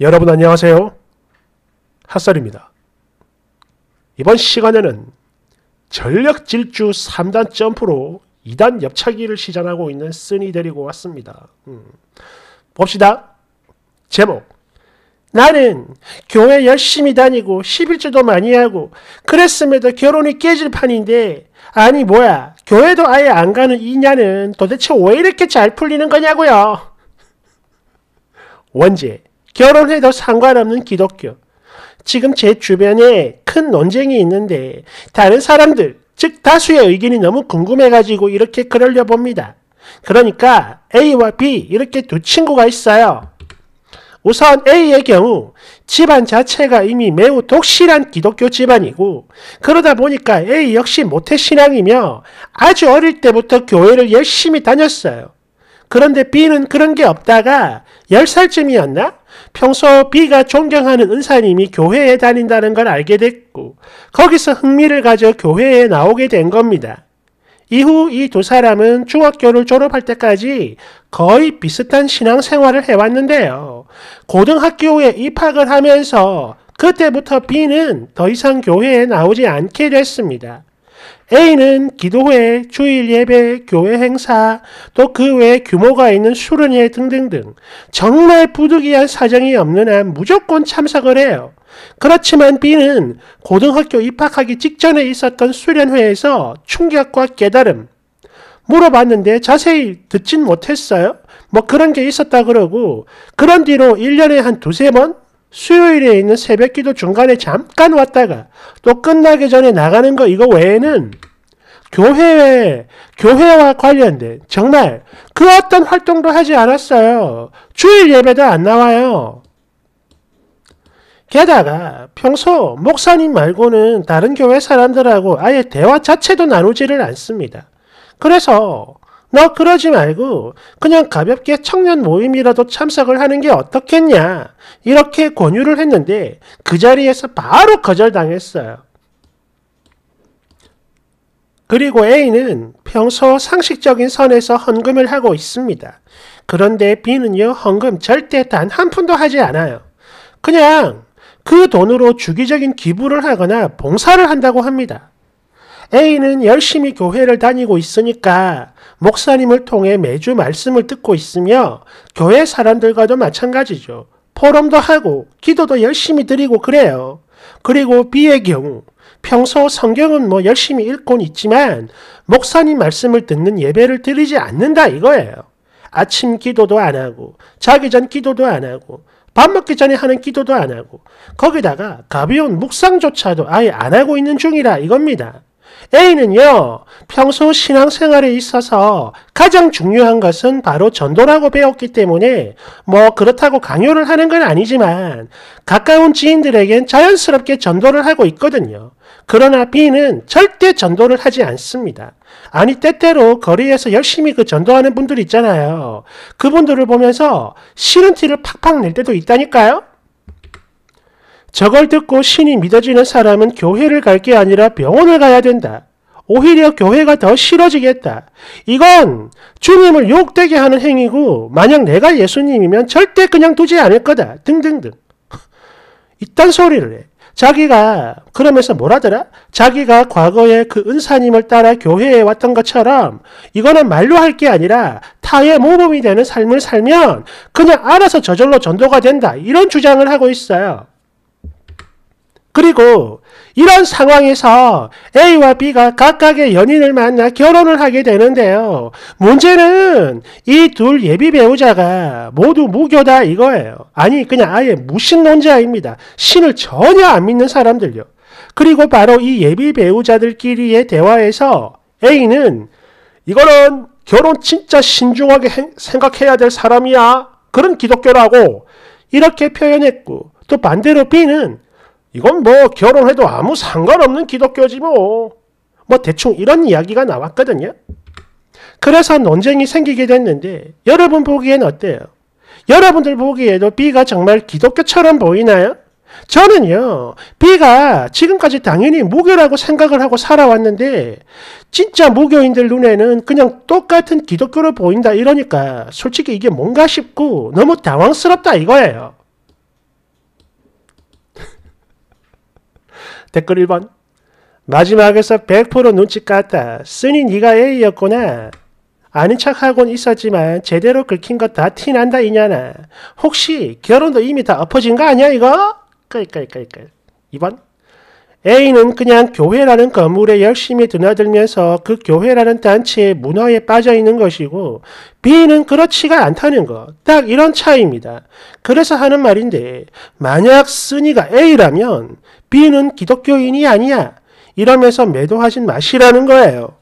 여러분 안녕하세요. 핫설입니다. 이번 시간에는 전력 질주 3단 점프로 2단 옆차기를 시전하고 있는 쓴이 데리고 왔습니다. 음. 봅시다. 제목 나는 교회 열심히 다니고 11주도 많이 하고 그랬음에도 결혼이 깨질 판인데 아니 뭐야 교회도 아예 안 가는 이냐는 도대체 왜 이렇게 잘 풀리는 거냐고요. 원제 결혼해도 상관없는 기독교. 지금 제 주변에 큰 논쟁이 있는데 다른 사람들, 즉 다수의 의견이 너무 궁금해가지고 이렇게 글 올려봅니다. 그러니까 A와 B 이렇게 두 친구가 있어요. 우선 A의 경우 집안 자체가 이미 매우 독실한 기독교 집안이고 그러다 보니까 A 역시 모태신앙이며 아주 어릴 때부터 교회를 열심히 다녔어요. 그런데 B는 그런 게 없다가 10살쯤이었나? 평소 B가 존경하는 은사님이 교회에 다닌다는 걸 알게 됐고 거기서 흥미를 가져 교회에 나오게 된 겁니다. 이후 이 두 사람은 중학교를 졸업할 때까지 거의 비슷한 신앙생활을 해왔는데요. 고등학교에 입학을 하면서 그때부터 B는 더 이상 교회에 나오지 않게 됐습니다. A는 기도회, 주일 예배, 교회 행사, 또 그 외 규모가 있는 수련회 등등등 정말 부득이한 사정이 없는 한 무조건 참석을 해요. 그렇지만 B는 고등학교 입학하기 직전에 있었던 수련회에서 충격과 깨달음, 물어봤는데 자세히 듣진 못했어요. 뭐 그런 게 있었다 그러고 그런 뒤로 1년에 한 두세 번 수요일에 있는 새벽 기도 중간에 잠깐 왔다가 또 끝나기 전에 나가는 거 이거 외에는 교회, 교회와 관련된 정말 그 어떤 활동도 하지 않았어요. 주일 예배도 안 나와요. 게다가 평소 목사님 말고는 다른 교회 사람들하고 아예 대화 자체도 나누지를 않습니다. 그래서 너 그러지 말고 그냥 가볍게 청년 모임이라도 참석을 하는 게 어떻겠냐 이렇게 권유를 했는데 그 자리에서 바로 거절당했어요. 그리고 A는 평소 상식적인 선에서 헌금을 하고 있습니다. 그런데 B는요 헌금 절대 단 한 푼도 하지 않아요. 그냥 그 돈으로 주기적인 기부를 하거나 봉사를 한다고 합니다. A는 열심히 교회를 다니고 있으니까 목사님을 통해 매주 말씀을 듣고 있으며 교회 사람들과도 마찬가지죠. 포럼도 하고 기도도 열심히 드리고 그래요. 그리고 B의 경우 평소 성경은 뭐 열심히 읽곤 있지만 목사님 말씀을 듣는 예배를 드리지 않는다 이거예요. 아침 기도도 안 하고 자기 전 기도도 안 하고 밥 먹기 전에 하는 기도도 안 하고 거기다가 가벼운 묵상조차도 아예 안 하고 있는 중이라 이겁니다. A는요, 평소 신앙생활에 있어서 가장 중요한 것은 바로 전도라고 배웠기 때문에 뭐 그렇다고 강요를 하는 건 아니지만 가까운 지인들에겐 자연스럽게 전도를 하고 있거든요. 그러나 B는 절대 전도를 하지 않습니다. 아니 때때로 거리에서 열심히 그 전도하는 분들 있잖아요. 그분들을 보면서 싫은 티를 팍팍 낼 때도 있다니까요. 저걸 듣고 신이 믿어지는 사람은 교회를 갈 게 아니라 병원을 가야 된다. 오히려 교회가 더 싫어지겠다. 이건 주님을 욕되게 하는 행위고 만약 내가 예수님이면 절대 그냥 두지 않을 거다. 등등등. 이딴 소리를 해. 자기가 그러면서 뭐라더라? 자기가 과거에 그 은사님을 따라 교회에 왔던 것처럼 이거는 말로 할 게 아니라 타의 모범이 되는 삶을 살면 그냥 알아서 저절로 전도가 된다. 이런 주장을 하고 있어요. 그리고 이런 상황에서 A와 B가 각각의 연인을 만나 결혼을 하게 되는데요. 문제는 이 둘 예비 배우자가 모두 무교다 이거예요. 아니 그냥 아예 무신론자입니다. 신을 전혀 안 믿는 사람들요. 그리고 바로 이 예비 배우자들끼리의 대화에서 A는 이거는 결혼 진짜 신중하게 생각해야 될 사람이야. 그런 기독교라고 이렇게 표현했고 또 반대로 B는 이건 뭐 결혼해도 아무 상관없는 기독교지 뭐. 뭐 대충 이런 이야기가 나왔거든요. 그래서 논쟁이 생기게 됐는데 여러분 보기엔 어때요? 여러분들 보기에도 B가 정말 기독교처럼 보이나요? 저는요, B가 지금까지 당연히 무교라고 생각을 하고 살아왔는데, 진짜 무교인들 눈에는 그냥 똑같은 기독교로 보인다 이러니까, 솔직히 이게 뭔가 싶고, 너무 당황스럽다 이거예요. 댓글 1번 마지막에서 100% 눈치 깠다. 쓰니 네가 A였구나. 아닌 척하곤 있었지만 제대로 긁힌 것다 티난다 이냐나. 혹시 결혼도 이미 다 엎어진 거 아니야 이거? 끌끌끌끌. 2번 A는 그냥 교회라는 건물에 열심히 드나들면서 그 교회라는 단체의 문화에 빠져 있는 것이고 B는 그렇지가 않다는 것. 딱 이런 차이입니다. 그래서 하는 말인데 만약 쓰니가 A라면 B는 기독교인이 아니야. 이러면서 매도하진 마시라는 거예요.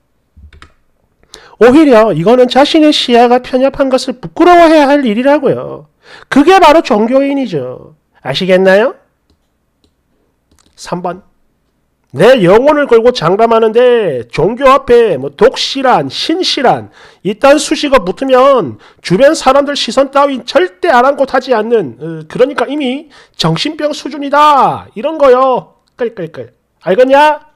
오히려 이거는 자신의 시야가 편협한 것을 부끄러워해야 할 일이라고요. 그게 바로 종교인이죠. 아시겠나요? 3번 내 영혼을 걸고 장담하는데 종교 앞에 뭐 독실한, 신실한 이딴 수식어 붙으면 주변 사람들 시선 따윈 절대 아랑곳하지 않는 어, 그러니까 이미 정신병 수준이다 이런 거요. 끌끌끌 알겠냐?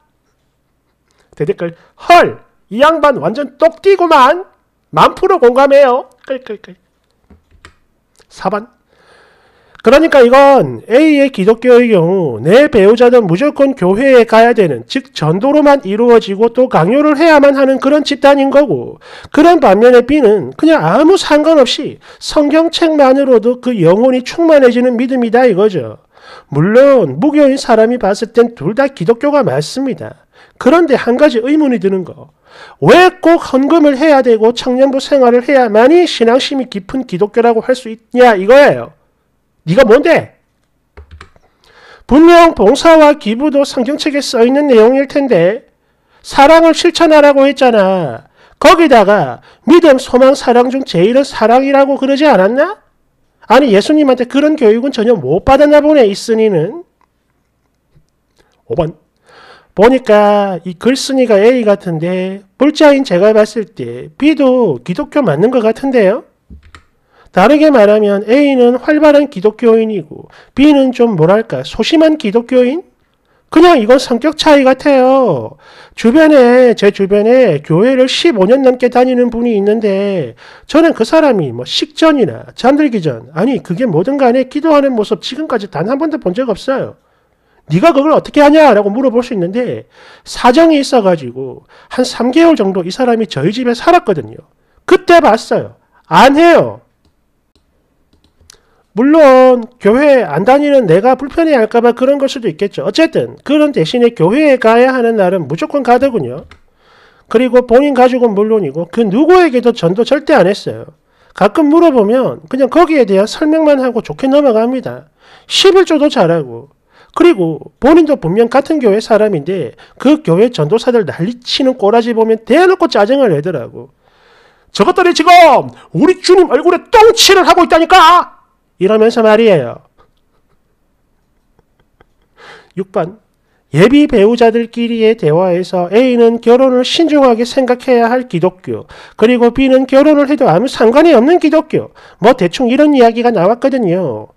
대댓글 헐! 이 양반 완전 똑띠구만 만프로 공감해요. 끌끌끌 4번 그러니까 이건 A의 기독교의 경우 내 배우자는 무조건 교회에 가야 되는 즉 전도로만 이루어지고 또 강요를 해야만 하는 그런 집단인 거고 그런 반면에 B는 그냥 아무 상관없이 성경책만으로도 그 영혼이 충만해지는 믿음이다 이거죠. 물론 무교인 사람이 봤을 땐 둘 다 기독교가 맞습니다. 그런데 한 가지 의문이 드는 거. 왜 꼭 헌금을 해야 되고 청년부 생활을 해야만이 신앙심이 깊은 기독교라고 할 수 있냐 이거예요. 네가 뭔데? 분명 봉사와 기부도 성경책에 써있는 내용일 텐데 사랑을 실천하라고 했잖아. 거기다가 믿음, 소망, 사랑 중 제일은 사랑이라고 그러지 않았나? 아니 예수님한테 그런 교육은 전혀 못 받았나 보네 이순이는 5번 보니까 이 글쓴이가 A 같은데 불자인 제가 봤을 때 B도 기독교 맞는 것 같은데요? 다르게 말하면 A는 활발한 기독교인이고 B는 좀 뭐랄까 소심한 기독교인? 그냥 이건 성격 차이 같아요. 주변에 제 주변에 교회를 15년 넘게 다니는 분이 있는데 저는 그 사람이 뭐 식전이나 잠들기 전 아니 그게 뭐든 간에 기도하는 모습 지금까지 단 한 번도 본 적 없어요. 네가 그걸 어떻게 하냐라고 물어볼 수 있는데 사정이 있어가지고 한 3개월 정도 이 사람이 저희 집에 살았거든요. 그때 봤어요. 안 해요. 물론 교회 안 다니는 내가 불편해 할까봐 그런 걸 수도 있겠죠. 어쨌든 그런 대신에 교회에 가야 하는 날은 무조건 가더군요. 그리고 본인 가족은 물론이고 그 누구에게도 전도 절대 안 했어요. 가끔 물어보면 그냥 거기에 대한 설명만 하고 좋게 넘어갑니다. 11조도 잘하고 그리고 본인도 분명 같은 교회 사람인데 그 교회 전도사들 난리치는 꼬라지 보면 대놓고 짜증을 내더라고. 저것들이 지금 우리 주님 얼굴에 똥칠을 하고 있다니까! 이러면서 말이에요. 6번 예비 배우자들끼리의 대화에서 A는 결혼을 신중하게 생각해야 할 기독교, 그리고 B는 결혼을 해도 아무 상관이 없는 기독교, 뭐 대충 이런 이야기가 나왔거든요.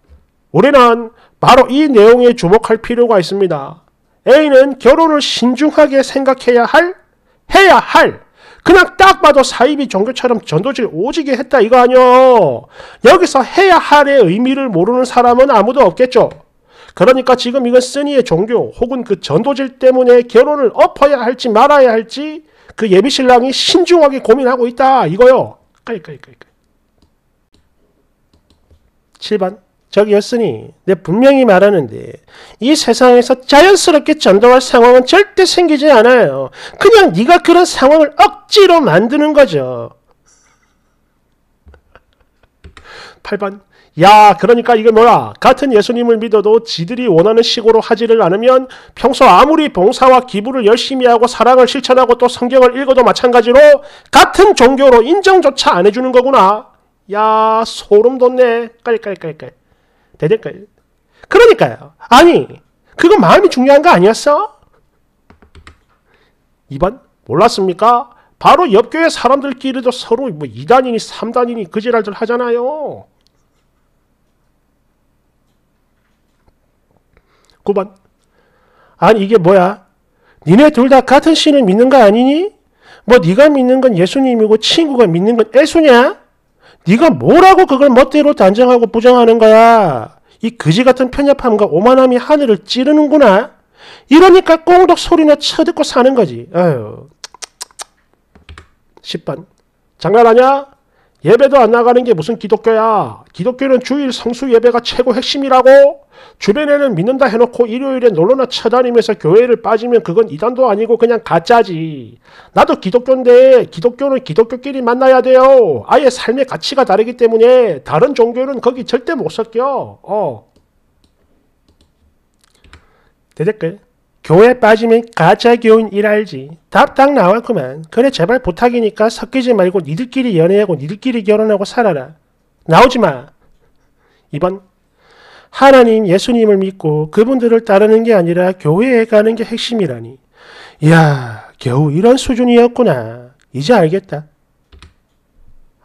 우리는 바로 이 내용에 주목할 필요가 있습니다. A는 결혼을 신중하게 생각해야 할, 해야 할 그냥 딱 봐도 사이비 종교처럼 전도질 오지게 했다 이거 아니요. 여기서 해야 할의 의미를 모르는 사람은 아무도 없겠죠. 그러니까 지금 이건 쓰니의 종교 혹은 그 전도질 때문에 결혼을 엎어야 할지 말아야 할지 그 예비 신랑이 신중하게 고민하고 있다 이거요. 까이까이까이. 7번 적이었으니 내 분명히 말하는데 이 세상에서 자연스럽게 전도할 상황은 절대 생기지 않아요. 그냥 네가 그런 상황을 억지로 만드는 거죠. 8번 야 그러니까 이게 뭐야 같은 예수님을 믿어도 지들이 원하는 식으로 하지를 않으면 평소 아무리 봉사와 기부를 열심히 하고 사랑을 실천하고 또 성경을 읽어도 마찬가지로 같은 종교로 인정조차 안 해주는 거구나 야 소름 돋네 깔깔깔깔 되니까 그러니까요. 아니, 그거 마음이 중요한 거 아니었어? 2번, 몰랐습니까? 바로 옆교회 사람들끼리도 서로 뭐 2단이니 3단이니 그 지랄들 하잖아요. 9번, 아니 이게 뭐야? 니네 둘 다 같은 신을 믿는 거 아니니? 뭐 네가 믿는 건 예수님이고 친구가 믿는 건 애수냐? 네가 뭐라고 그걸 멋대로 단정하고 부정하는 거야. 이 그지 같은 편협함과 오만함이 하늘을 찌르는구나. 이러니까 꽁독 소리나 쳐듣고 사는 거지. 아유. 10번. 장난 하냐 예배도 안 나가는 게 무슨 기독교야. 기독교는 주일 성수 예배가 최고 핵심이라고. 주변에는 믿는다 해놓고 일요일에 놀러나 쳐다니면서 교회를 빠지면 그건 이단도 아니고 그냥 가짜지. 나도 기독교인데 기독교는 기독교끼리 만나야 돼요. 아예 삶의 가치가 다르기 때문에 다른 종교는 거기 절대 못 섞여. 어. 대댓글. 교회 빠지면 가짜 교인이랄지. 답답 나와 그만. 그래 제발 부탁이니까 섞이지 말고 니들끼리 연애하고 니들끼리 결혼하고 살아라. 나오지 마. 이번 하나님 예수님을 믿고 그분들을 따르는 게 아니라 교회에 가는 게 핵심이라니. 이야, 겨우 이런 수준이었구나. 이제 알겠다.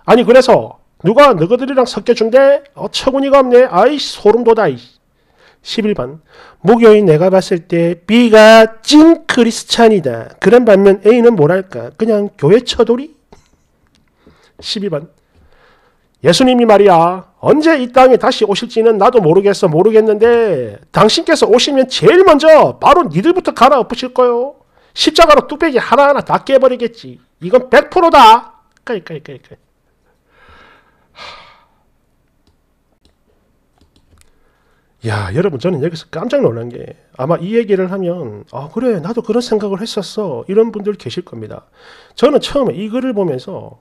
아니 그래서 누가 너희들이랑 섞여준대? 어처구니가 없네. 아이 소름 돋아. 11번 목요일 내가 봤을 때 B가 찐 크리스찬이다. 그런 반면 A는 뭐랄까? 그냥 교회 처돌이? 12번 예수님이 말이야 언제 이 땅에 다시 오실지는 나도 모르겠어 모르겠는데 당신께서 오시면 제일 먼저 바로 니들부터 갈아엎으실 거요. 십자가로 뚝배기 하나하나 다 깨버리겠지. 이건 100%다. 그러까 그러니까, 그 야, 여러분, 저는 여기서 깜짝 놀란 게 아마 이 얘기를 하면, 아, 그래, 나도 그런 생각을 했었어. 이런 분들 계실 겁니다. 저는 처음에 이 글을 보면서,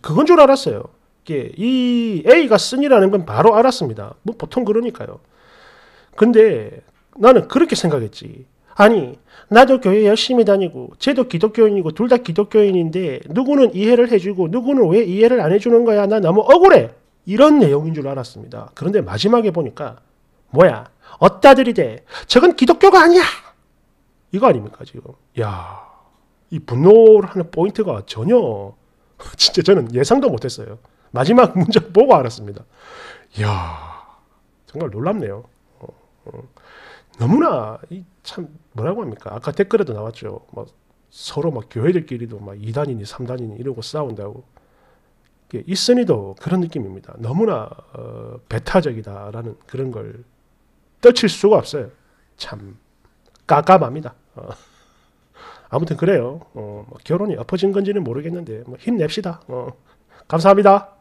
그건 줄 알았어요. 예, 이 A가 쓴이라는 건 바로 알았습니다. 뭐 보통 그러니까요. 근데 나는 그렇게 생각했지. 아니, 나도 교회 열심히 다니고, 쟤도 기독교인이고, 둘 다 기독교인인데, 누구는 이해를 해주고, 누구는 왜 이해를 안 해주는 거야? 나 너무 억울해! 이런 내용인 줄 알았습니다. 그런데 마지막에 보니까, 뭐야, 어따들이대. 저건 기독교가 아니야! 이거 아닙니까, 지금? 야, 이 분노를 하는 포인트가 전혀, 진짜 저는 예상도 못했어요. 마지막 문장 보고 알았습니다. 이야, 정말 놀랍네요. 어, 어. 너무나 참 뭐라고 합니까? 아까 댓글에도 나왔죠. 막 서로 막 교회들끼리도 막 2단이니 3단이니 이러고 싸운다고. 있으니도 그런 느낌입니다. 너무나 어, 배타적이다라는 그런 걸 떨칠 수가 없어요. 참 까깝합니다. 어. 아무튼 그래요. 어, 뭐 결혼이 엎어진 건지는 모르겠는데 뭐 힘냅시다. 어, 감사합니다.